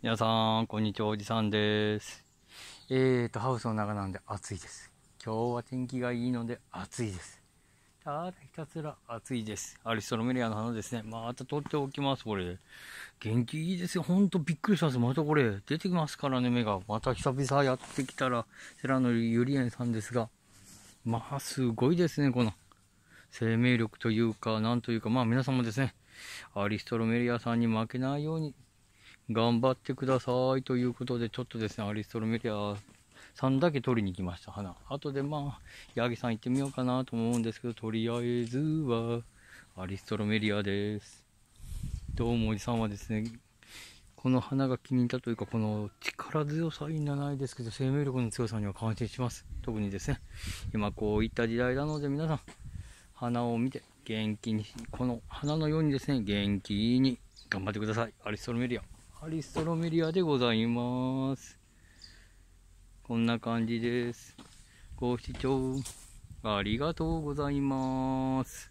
皆さん、こんにちは、おじさんです。えーと、ハウスの中なんで暑いです。今日は天気がいいので暑いです。ただひたすら暑いです。アリストロメリアの花ですね。また取っておきます、これ。元気いいですよ。ほんとびっくりしたんです。またこれ、出てきますからね、目が。また久々やってきたら、ノリゆりえンさんですが。まあ、すごいですね、この。生命力というか、なんというか、まあ皆さんもですね、アリストロメリアさんに負けないように頑張ってくださいということで、ちょっとですね、アリストロメリアさんだけ取りに行きました、花。あとでまあ、八木さん行ってみようかなと思うんですけど、とりあえずは、アリストロメリアです。どうもおじさんはですね、この花が気に入ったというか、この力強さいんじゃないですけど、生命力の強さには感心します。特にですね、今こういった時代なので皆さん、花を見て元気に、この花のようにですね、元気に頑張ってください。アリストロメリア。ハリストロメリアでございます。こんな感じです。ご視聴ありがとうございます。